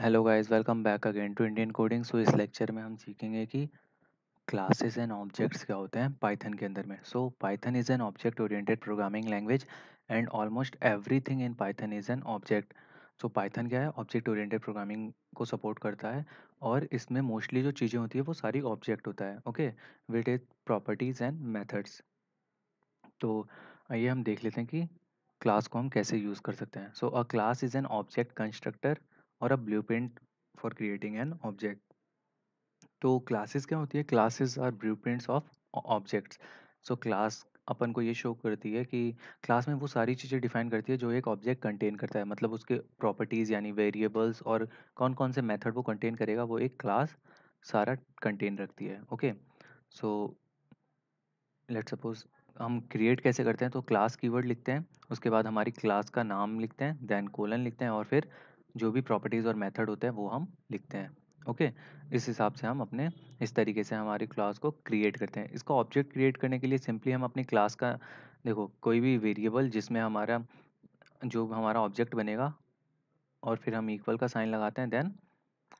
Hello guys welcome back again to Indian coding so इस lecture में हम सीखेंगे कि क्लासेस एंड ऑब्जेक्ट्स क्या होते हैं पाइथन के अंदर में so Python is an object oriented programming language and almost everything in Python is an object so Python क्या है ऑब्जेक्ट ओरिएंटेड प्रोग्रामिंग को सपोर्ट करता है और इसमें मोस्टली जो चीज़ें होती है वो सारी ऑब्जेक्ट होता है okay with its properties and methods तो आइए हम देख लेते हैं कि क्लास को हम कैसे यूज़ कर सकते हैं so a class is an object constructor और a print for creating an object तो क्लासेस क्या होती है classes are prints of objects so class अपन को ये शो करती है कि क्लास में वो सारी चीज़ें डिफाइन करती है जो एक ऑब्जेक्ट कंटेन करता है मतलब उसके प्रॉपर्टीज़ यानी वेरिएबल्स और कौन कौन से मेथड वो कंटेन करेगा वो एक क्लास सारा कंटेन रखती है ओके सो लेट सपोज हम क्रिएट कैसे करते हैं तो क्लास कीवर्ड लिखते हैं उसके बाद हमारी क्लास का नाम लिखते हैं देन कोलन लिखते हैं और फिर जो भी प्रॉपर्टीज़ और मेथड होते हैं वो हम लिखते हैं ओके इस हिसाब से हम अपने इस तरीके से हमारी क्लास को क्रिएट करते हैं इसका ऑब्जेक्ट क्रिएट करने के लिए सिंपली हम अपनी क्लास का देखो कोई भी वेरिएबल जिसमें हमारा जो हमारा ऑब्जेक्ट बनेगा और फिर हम इक्वल का साइन लगाते हैं देन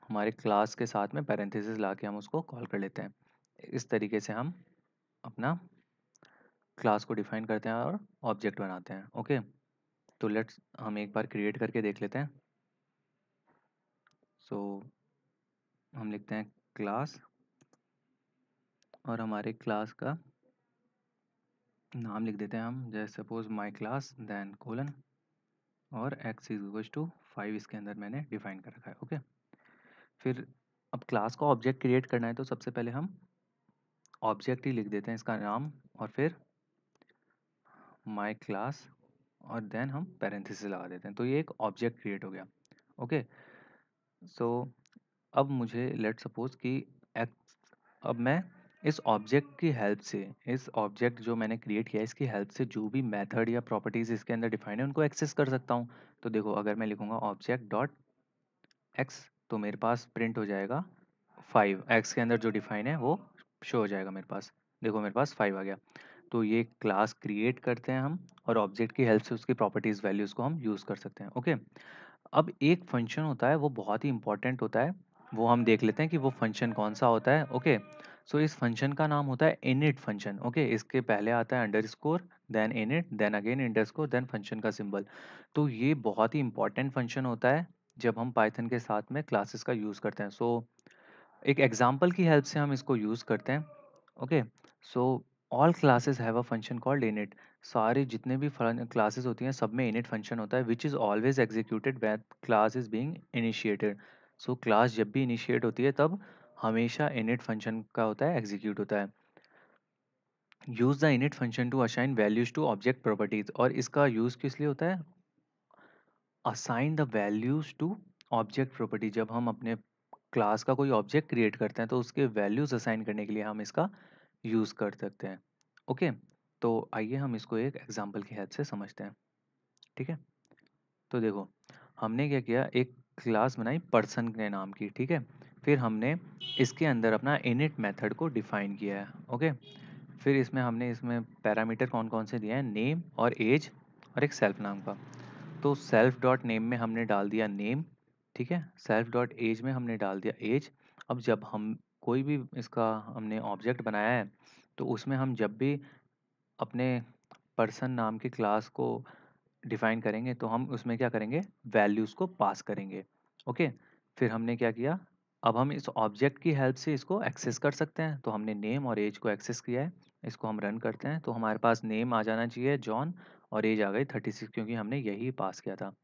हमारे क्लास के साथ में पैरेंथिस ला के हम उसको कॉल कर लेते हैं इस तरीके से हम अपना क्लास को डिफाइन करते हैं और ऑब्जेक्ट बनाते हैं ओके तो लेट्स हम एक बार क्रिएट करके देख लेते हैं सो so, हम लिखते हैं क्लास और हमारे क्लास का नाम लिख देते हैं हम जैसे suppose my class then colon और एक्स इज टू फाइव इसके अंदर मैंने डिफाइन कर रखा है ओके फिर अब क्लास का ऑब्जेक्ट क्रिएट करना है तो सबसे पहले हम ऑब्जेक्ट ही लिख देते हैं इसका नाम और फिर माय क्लास और देन हम पैरेंथिस लगा देते हैं तो ये एक ऑब्जेक्ट क्रिएट हो गया ओके okay? सो अब मुझे लेट सपोज कि एक्स अब मैं इस ऑब्जेक्ट की हेल्प से इस ऑब्जेक्ट जो मैंने क्रिएट किया है इसकी हेल्प से जो भी मेथड या प्रॉपर्टीज इसके अंदर डिफाइंड है उनको एक्सेस कर सकता हूँ तो देखो अगर मैं लिखूंगा ऑब्जेक्ट डॉट एक्स तो मेरे पास प्रिंट हो जाएगा फाइव एक्स के अंदर जो डिफाइन है वो शो हो जाएगा मेरे पास देखो मेरे पास फाइव आ गया तो ये क्लास क्रिएट करते हैं हम और ऑब्जेक्ट की हेल्प से उसकी प्रॉपर्टीज वैल्यूज़ को हम यूज़ कर सकते हैं ओके अब एक फंक्शन होता है वो बहुत ही इंपॉर्टेंट होता है वो हम देख लेते हैं कि वो फंक्शन कौन सा होता है ओके सो इस फंक्शन का नाम होता है इनिट फंक्शन ओके इसके पहले आता है underscore then init then again underscore then function का सिंबल तो ये बहुत ही इंपॉर्टेंट फंक्शन होता है जब हम पाइथन के साथ में क्लासेस का यूज़ करते हैं सो so, एक एग्जाम्पल की हेल्प से हम इसको यूज़ करते हैं okay so all classes have a function called init सारे जितने भी क्लासेज होती हैं सब में इनिट फंक्शन होता है which is always executed when class is being initiated so class जब भी इनिशिएट होती है तब हमेशा इनिट फंक्शन का होता है एग्जीक्यूट होता है use the init function to assign values to object properties और इसका यूज़ किस लिए होता है assign the values to object property जब हम अपने क्लास का कोई ऑब्जेक्ट क्रिएट करते हैं तो उसके वैल्यूज असाइन करने के लिए हम इसका यूज़ कर सकते हैं ओके तो आइए हम इसको एक एग्जाम्पल की हेल्प से समझते हैं ठीक है तो देखो हमने क्या किया एक क्लास बनाई पर्सन के नाम की ठीक है फिर हमने इसके अंदर अपना इनिट मेथड को डिफाइन किया है ओके फिर इसमें हमने इसमें पैरामीटर कौन कौन से दिए हैं नेम और एज और एक सेल्फ नाम का तो सेल्फ डॉट नेम में हमने डाल दिया नेम ठीक है सेल्फ डॉट एज में हमने डाल दिया एज अब जब हम कोई भी इसका हमने ऑब्जेक्ट बनाया है तो उसमें हम जब भी अपने पर्सन नाम के क्लास को डिफाइन करेंगे तो हम उसमें क्या करेंगे वैल्यूज़ को पास करेंगे ओके फिर हमने क्या किया अब हम इस ऑब्जेक्ट की हेल्प से इसको एक्सेस कर सकते हैं तो हमने नेम और एज को एक्सेस किया है इसको हम रन करते हैं तो हमारे पास नेम आ जाना चाहिए जॉन और एज आ गई थर्टी सिक्स क्योंकि हमने यही पास किया था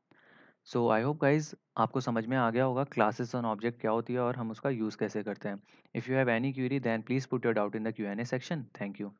सो आई होप गाइज आपको समझ में आ गया होगा क्लासेस ऑन ऑब्जेक्ट क्या होती है और हम उसका यूज़ कैसे करते हैं if you have any query then please put your doubt in the Q N A section thank you